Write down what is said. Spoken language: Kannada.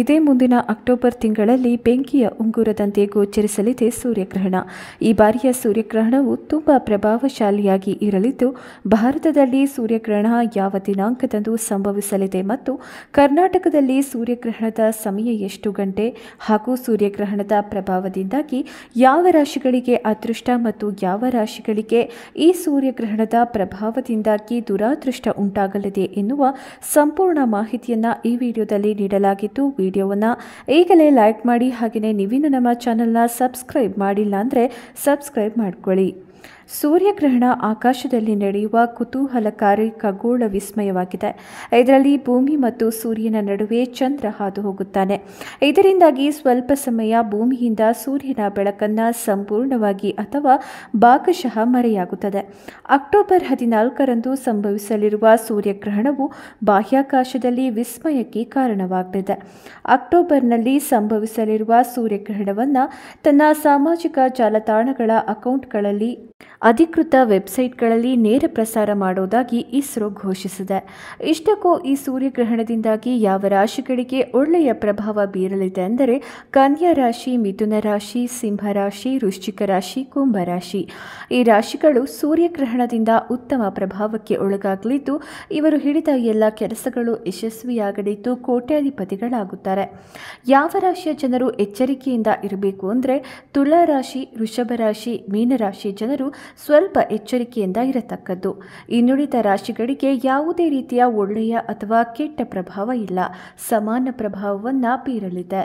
ಇದೇ ಮುಂದಿನ ಅಕ್ಟೋಬರ್ ತಿಂಗಳಲ್ಲಿ ಬೆಂಕಿಯ ಉಂಗುರದಂತೆ ಗೋಚರಿಸಲಿದೆ ಸೂರ್ಯಗ್ರಹಣ ಈ ಬಾರಿಯ ಸೂರ್ಯಗ್ರಹಣವು ತುಂಬಾ ಪ್ರಭಾವಶಾಲಿಯಾಗಿ ಇರಲಿದ್ದು ಭಾರತದಲ್ಲಿ ಸೂರ್ಯಗ್ರಹಣ ಯಾವ ದಿನಾಂಕದಂದು ಸಂಭವಿಸಲಿದೆ ಮತ್ತು ಕರ್ನಾಟಕದಲ್ಲಿ ಸೂರ್ಯಗ್ರಹಣದ ಸಮಯ ಎಷ್ಟು ಗಂಟೆ ಹಾಗೂ ಸೂರ್ಯಗ್ರಹಣದ ಪ್ರಭಾವದಿಂದಾಗಿ ಯಾವ ರಾಶಿಗಳಿಗೆ ಅದೃಷ್ಟ ಮತ್ತು ಯಾವ ರಾಶಿಗಳಿಗೆ ಈ ಸೂರ್ಯಗ್ರಹಣದ ಪ್ರಭಾವದಿಂದಾಗಿ ದುರಾದೃಷ್ಟ ಉಂಟಾಗಲಿದೆ ಎನ್ನುವ ಸಂಪೂರ್ಣ ಮಾಹಿತಿಯನ್ನು ಈ ವಿಡಿಯೋದಲ್ಲಿ ನೀಡಲಾಗಿದ್ದು ವಿಡಿಯೋವನ್ನು ಈಗಲೇ ಲೈಕ್ ಮಾಡಿ ಹಾಗೆಯೇ ನೀವಿನ್ನೂ ನಮ್ಮ ಚಾನಲ್ನ ಸಬ್ಸ್ಕ್ರೈಬ್ ಮಾಡಿಲ್ಲ ಅಂದರೆ ಸಬ್ಸ್ಕ್ರೈಬ್ ಮಾಡ್ಕೊಳ್ಳಿ ಸೂರ್ಯಗ್ರಹಣ ಆಕಾಶದಲ್ಲಿ ನಡೆಯುವ ಕುತೂಹಲಕಾರಿ ಖಗೋಳ ವಿಸ್ಮಯವಾಗಿದೆ ಇದರಲ್ಲಿ ಭೂಮಿ ಮತ್ತು ಸೂರ್ಯನ ನಡುವೆ ಚಂದ್ರ ಹಾದು ಹೋಗುತ್ತಾನೆ ಇದರಿಂದಾಗಿ ಸ್ವಲ್ಪ ಸಮಯ ಭೂಮಿಯಿಂದ ಸೂರ್ಯನ ಬೆಳಕನ್ನು ಸಂಪೂರ್ಣವಾಗಿ ಅಥವಾ ಭಾಗಶಃ ಮರೆಯಾಗುತ್ತದೆ ಅಕ್ಟೋಬರ್ ಹದಿನಾಲ್ಕರಂದು ಸಂಭವಿಸಲಿರುವ ಸೂರ್ಯಗ್ರಹಣವು ಬಾಹ್ಯಾಕಾಶದಲ್ಲಿ ವಿಸ್ಮಯಕ್ಕೆ ಕಾರಣವಾಗಲಿದೆ ಅಕ್ಟೋಬರ್ನಲ್ಲಿ ಸಂಭವಿಸಲಿರುವ ಸೂರ್ಯಗ್ರಹಣವನ್ನು ತನ್ನ ಸಾಮಾಜಿಕ ಜಾಲತಾಣಗಳ ಅಕೌಂಟ್ಗಳಲ್ಲಿ ಅಧಿಕೃತ ವೆಬ್ಸೈಟ್ಗಳಲ್ಲಿ ನೇರ ಪ್ರಸಾರ ಮಾಡೋದಾಗಿ ಇಸ್ರೋ ಘೋಷಿಸಿದೆ ಇಷ್ಟಕ್ಕೂ ಈ ಸೂರ್ಯಗ್ರಹಣದಿಂದಾಗಿ ಯಾವ ರಾಶಿಗಳಿಗೆ ಒಳ್ಳೆಯ ಪ್ರಭಾವ ಬೀರಲಿದೆ ಅಂದರೆ ಕನ್ಯಾ ರಾಶಿ ಮಿಥುನ ರಾಶಿ ಸಿಂಹ ರಾಶಿ ವೃಶ್ಚಿಕ ರಾಶಿ ಕುಂಭರಾಶಿ ಈ ರಾಶಿಗಳು ಸೂರ್ಯಗ್ರಹಣದಿಂದ ಉತ್ತಮ ಪ್ರಭಾವಕ್ಕೆ ಒಳಗಾಗಲಿದ್ದು ಇವರು ಹಿಡಿದ ಎಲ್ಲ ಕೆಲಸಗಳು ಯಶಸ್ವಿಯಾಗಲಿದ್ದು ಕೋಟ್ಯಾಧಿಪತಿಗಳಾಗುತ್ತಾರೆ ಯಾವ ರಾಶಿಯ ಜನರು ಎಚ್ಚರಿಕೆಯಿಂದ ಇರಬೇಕು ಅಂದರೆ ತುಲಾ ರಾಶಿ ವೃಷಭ ರಾಶಿ ಮೀನರಾಶಿ ಜನರು ಸ್ವಲ್ಪ ಎಚ್ಚರಿಕೆಯಿಂದ ಇರತಕ್ಕದ್ದು ಇನ್ನುಳಿದ ರಾಶಿಗಳಿಗೆ ಯಾವುದೇ ರೀತಿಯ ಒಳ್ಳೆಯ ಅಥವಾ ಕೆಟ್ಟ ಪ್ರಭಾವ ಇಲ್ಲ ಸಮಾನ ಪ್ರಭಾವವನ್ನ ಬೀರಲಿದೆ